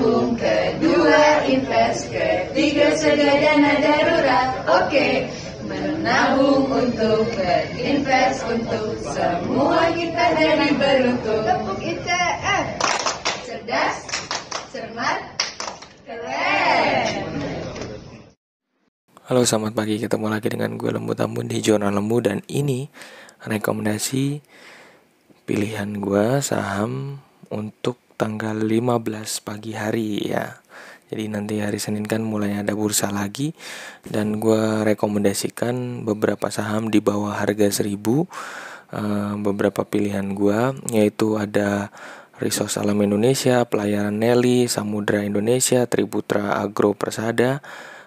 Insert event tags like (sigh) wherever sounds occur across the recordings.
tabung, kedua invest, ketiga sedia dana darurat. Oke, okay. menabung untuk berinvest untuk semua kita jadi beruntung. Tepuk ICF. Eh. Cerdas, cermat, keren. Halo selamat pagi ketemu lagi dengan gue Lembu Tambun di Jurnal Lembu dan ini rekomendasi pilihan gue saham untuk tanggal 15 pagi hari ya. Jadi nanti hari Senin kan mulai ada bursa lagi dan gue rekomendasikan beberapa saham di bawah harga 1000 eh, beberapa pilihan gue yaitu ada Resource Alam Indonesia, Pelayaran Nelly, Samudra Indonesia, Tributra Agro Persada,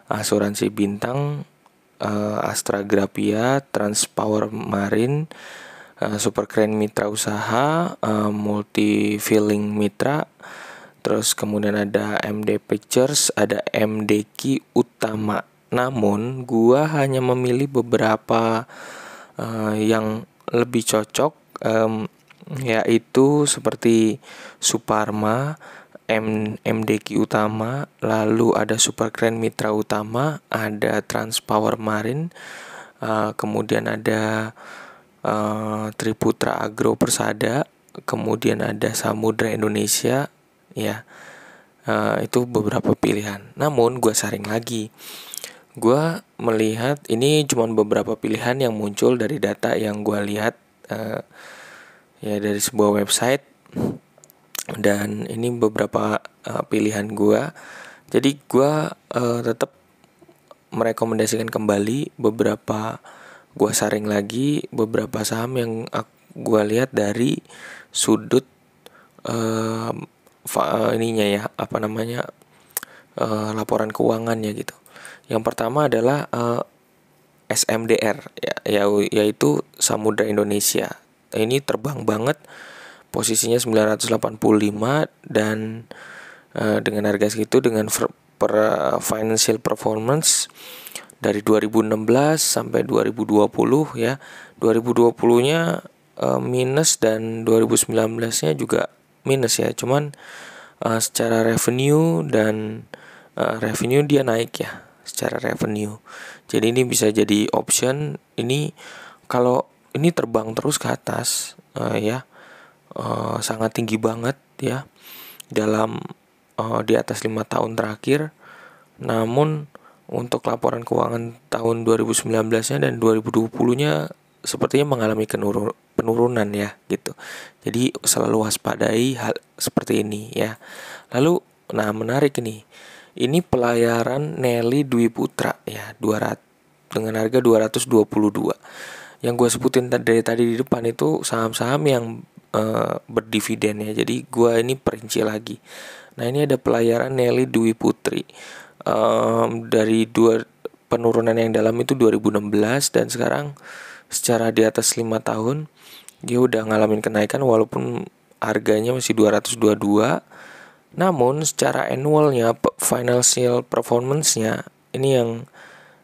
Asuransi Bintang, eh, Astra Grapia, Transpower Marine, Eh, super keren mitra usaha uh, multi filling mitra terus kemudian ada MD Pictures ada MDQ utama namun gua hanya memilih beberapa uh, yang lebih cocok um, yaitu seperti Suparma M MDQ utama, lalu ada Super Keren Mitra Utama, ada Transpower Marin, uh, kemudian ada Eh, Triputra Agro Persada, kemudian ada Samudra Indonesia, ya. Uh, itu beberapa pilihan. Namun gue saring lagi. Gue melihat ini cuma beberapa pilihan yang muncul dari data yang gue lihat uh, ya dari sebuah website dan ini beberapa uh, pilihan gue. Jadi gue uh, tetap merekomendasikan kembali beberapa gue saring lagi beberapa saham yang gue lihat dari sudut uh, ininya ya apa namanya uh, laporan keuangannya gitu yang pertama adalah uh, SMDR ya, ya, yaitu Samudra Indonesia ini terbang banget posisinya 985 dan uh, dengan harga segitu dengan per, per financial performance dari 2016 sampai 2020 ya 2020 nya uh, minus dan 2019 nya juga minus ya cuman uh, secara revenue dan uh, revenue dia naik ya secara revenue jadi ini bisa jadi option ini kalau ini terbang terus ke atas uh, ya uh, sangat tinggi banget ya dalam uh, di atas lima tahun terakhir namun untuk laporan keuangan tahun 2019-nya dan 2020-nya sepertinya mengalami penurunan ya gitu. Jadi selalu waspadai hal seperti ini ya. Lalu nah menarik nih. Ini pelayaran Nelly Dwi Putra ya 200 dengan harga 222. Yang gue sebutin dari tadi di depan itu saham-saham yang uh, eh, berdividen ya. Jadi gue ini perinci lagi. Nah ini ada pelayaran Nelly Dwi Putri um, dari dua penurunan yang dalam itu 2016 dan sekarang secara di atas lima tahun dia udah ngalamin kenaikan walaupun harganya masih 222 namun secara annualnya financial performance-nya ini yang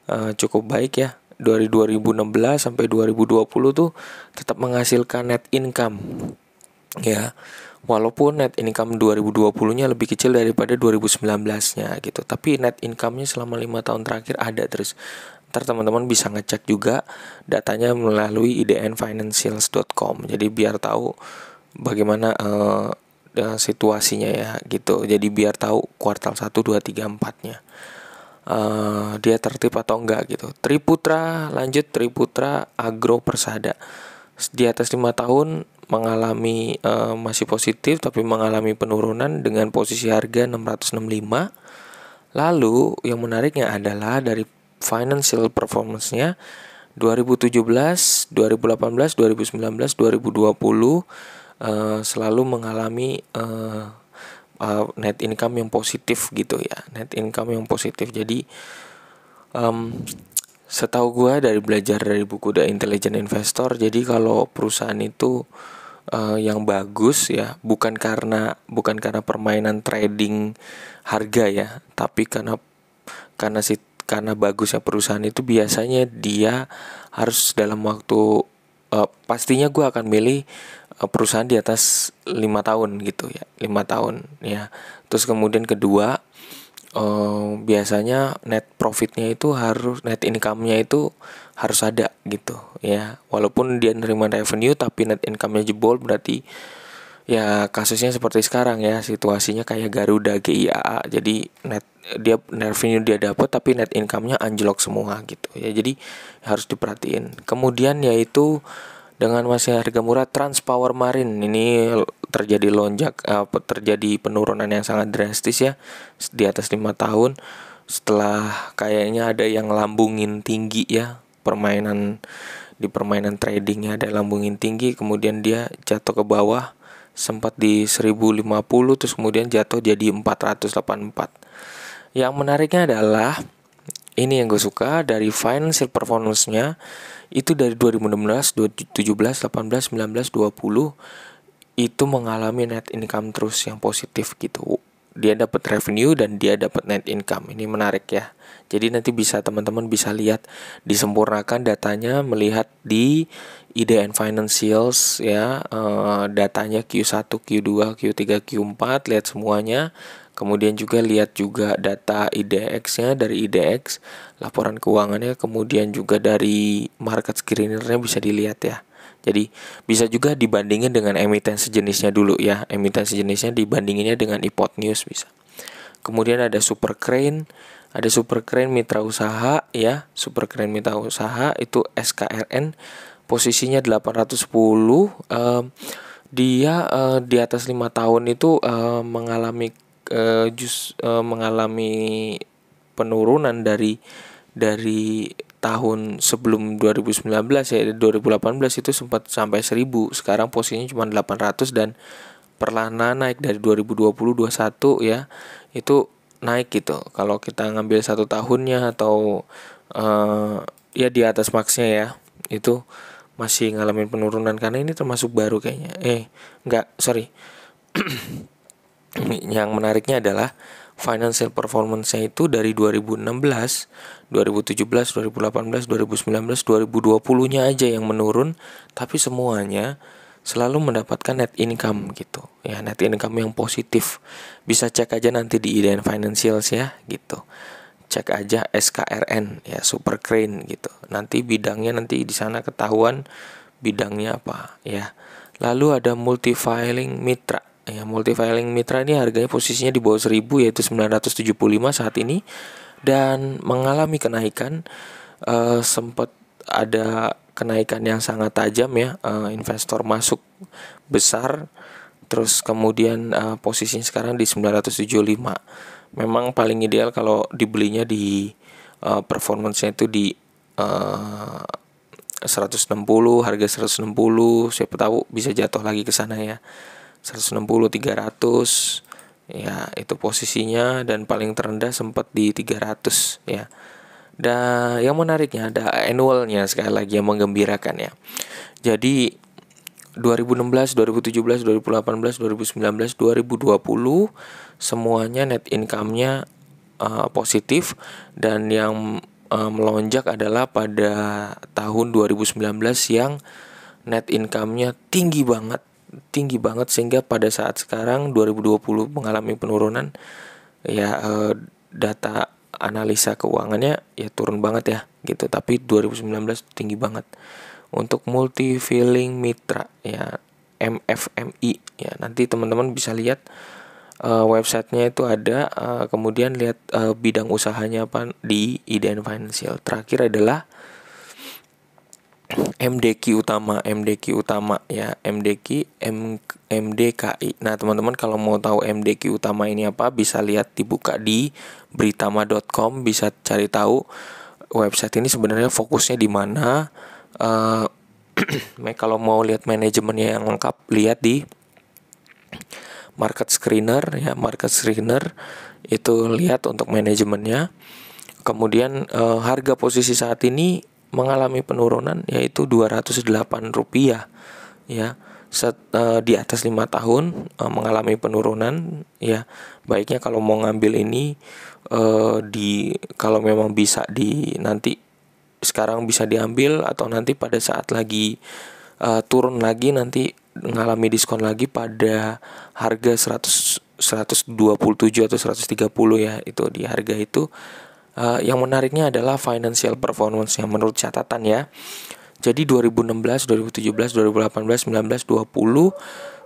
uh, cukup baik ya dari 2016 sampai 2020 tuh tetap menghasilkan net income ya walaupun net income 2020-nya lebih kecil daripada 2019-nya gitu tapi net income-nya selama lima tahun terakhir ada terus ntar teman-teman bisa ngecek juga datanya melalui idnfinancials.com jadi biar tahu bagaimana uh, situasinya ya gitu jadi biar tahu kuartal 1 2 3 4 nya uh, dia tertip atau enggak gitu Triputra lanjut Triputra Agro Persada di atas lima tahun mengalami uh, masih positif tapi mengalami penurunan dengan posisi harga 665. Lalu yang menariknya adalah dari financial performance-nya 2017, 2018, 2019, 2020 uh, selalu mengalami uh, uh, net income yang positif gitu ya, net income yang positif. Jadi um, setahu gue dari belajar dari buku The Intelligent Investor jadi kalau perusahaan itu uh, yang bagus ya bukan karena bukan karena permainan trading harga ya tapi karena karena si karena bagusnya perusahaan itu biasanya dia harus dalam waktu uh, pastinya gue akan milih uh, perusahaan di atas lima tahun gitu ya lima tahun ya terus kemudian kedua um, biasanya net profitnya itu harus net income-nya itu harus ada gitu ya walaupun dia nerima revenue tapi net income-nya jebol berarti ya kasusnya seperti sekarang ya situasinya kayak Garuda GIAA jadi net dia revenue dia dapat tapi net income-nya anjlok semua gitu ya jadi harus diperhatiin kemudian yaitu dengan masih harga murah Transpower marine ini terjadi lonjak uh, terjadi penurunan yang sangat drastis ya di atas lima tahun setelah kayaknya ada yang lambungin tinggi ya permainan di permainan tradingnya ada lambungin tinggi kemudian dia jatuh ke bawah sempat di 1050 terus kemudian jatuh jadi 484 yang menariknya adalah ini yang gue suka dari financial performance-nya itu dari 2016, 2017, 18, 19, 20 itu mengalami net income terus yang positif gitu dia dapat revenue dan dia dapat net income. Ini menarik ya. Jadi nanti bisa teman-teman bisa lihat disempurnakan datanya melihat di IDN Financials ya eh, datanya Q1, Q2, Q3, Q4 lihat semuanya. Kemudian juga lihat juga data IDX-nya dari IDX, laporan keuangannya kemudian juga dari market screener-nya bisa dilihat ya. Jadi bisa juga dibandingin dengan emiten sejenisnya dulu ya. Emiten sejenisnya dibandinginnya dengan iPod News bisa. Kemudian ada Super Crane, ada Super Crane Mitra Usaha ya. Super Crane Mitra Usaha itu SKRN posisinya 810 um, dia uh, di atas lima tahun itu uh, mengalami uh, eh, just uh, mengalami penurunan dari dari tahun sebelum 2019 ya 2018 itu sempat sampai 1000 sekarang posisinya cuma 800 dan perlahan naik dari 2020 21 ya itu naik gitu kalau kita ngambil satu tahunnya atau uh, ya di atas maxnya ya itu masih ngalamin penurunan karena ini termasuk baru kayaknya eh enggak sorry (clears throat) yang menariknya adalah financial performance-nya itu dari 2016, 2017, 2018, 2019, 2020-nya aja yang menurun, tapi semuanya selalu mendapatkan net income gitu. Ya, net income yang positif. Bisa cek aja nanti di IDN Financials ya gitu. Cek aja SKRN ya, Super Crane gitu. Nanti bidangnya nanti di sana ketahuan bidangnya apa ya. Lalu ada multi filing mitra Ya, multifiling mitra ini harganya posisinya di bawah 1000 yaitu 975 saat ini dan mengalami kenaikan uh, sempat ada kenaikan yang sangat tajam ya uh, investor masuk besar terus kemudian uh, posisinya sekarang di 975. Memang paling ideal kalau dibelinya di uh, performance itu di uh, 160, harga 160, siapa tahu bisa jatuh lagi ke sana ya. 160 300 ya itu posisinya dan paling terendah sempat di 300 ya dan yang menariknya ada annualnya sekali lagi yang menggembirakan ya jadi 2016 2017 2018 2019 2020 semuanya net income-nya uh, positif dan yang uh, melonjak adalah pada tahun 2019 yang net income-nya tinggi banget tinggi banget sehingga pada saat sekarang 2020 mengalami penurunan ya eh, data analisa keuangannya ya turun banget ya gitu tapi 2019 tinggi banget untuk multi filling mitra ya MFMI ya nanti teman-teman bisa lihat uh, websitenya itu ada uh, kemudian lihat uh, bidang usahanya apa di IDN Financial terakhir adalah MDQ utama, MDQ utama ya, MDQ M, MDKI. Nah, teman-teman kalau mau tahu MDQ utama ini apa bisa lihat dibuka di beritama.com bisa cari tahu website ini sebenarnya fokusnya di mana. Uh, (clears throat) kalau mau lihat manajemennya yang lengkap lihat di market screener ya, market screener itu lihat untuk manajemennya. Kemudian uh, harga posisi saat ini mengalami penurunan yaitu 208 rupiah ya set, uh, di atas lima tahun uh, mengalami penurunan ya baiknya kalau mau ngambil ini uh, di kalau memang bisa di nanti sekarang bisa diambil atau nanti pada saat lagi uh, turun lagi nanti mengalami diskon lagi pada harga 100 127 atau 130 ya itu di harga itu uh, yang menariknya adalah financial performance yang menurut catatan ya. Jadi 2016, 2017, 2018, 19, 20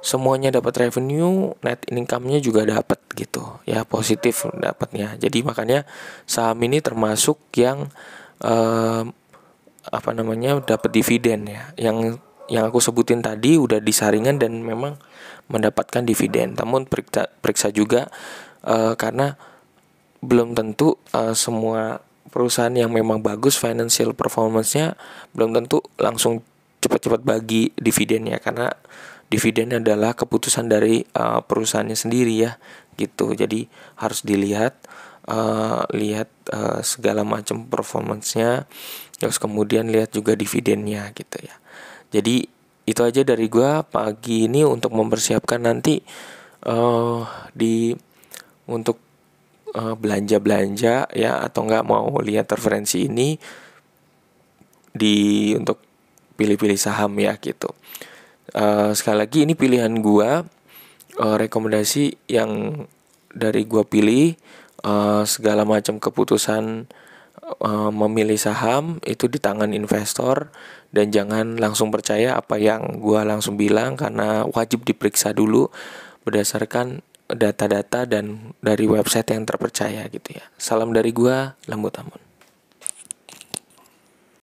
semuanya dapat revenue, net income-nya juga dapat gitu. Ya, positif dapatnya. Jadi makanya saham ini termasuk yang uh, apa namanya dapat dividen ya. Yang yang aku sebutin tadi udah disaringan dan memang mendapatkan dividen. Namun periksa, periksa juga eh, karena belum tentu uh, semua perusahaan yang memang bagus financial performance-nya belum tentu langsung cepat-cepat bagi dividennya karena dividen adalah keputusan dari uh, perusahaannya sendiri ya gitu. Jadi harus dilihat uh, lihat uh, segala macam performance-nya terus kemudian lihat juga dividennya gitu ya. Jadi itu aja dari gua pagi ini untuk mempersiapkan nanti uh, di untuk Eh, belanja-belanja uh, ya atau nggak mau lihat referensi ini di untuk pilih-pilih saham ya gitu. Uh, sekali lagi ini pilihan gua uh, rekomendasi yang dari gua pilih uh, segala macam keputusan uh, memilih saham itu di tangan investor dan jangan langsung percaya apa yang gua langsung bilang karena wajib diperiksa dulu berdasarkan data-data dan dari website yang terpercaya gitu ya. Salam dari gua, lembut Amun.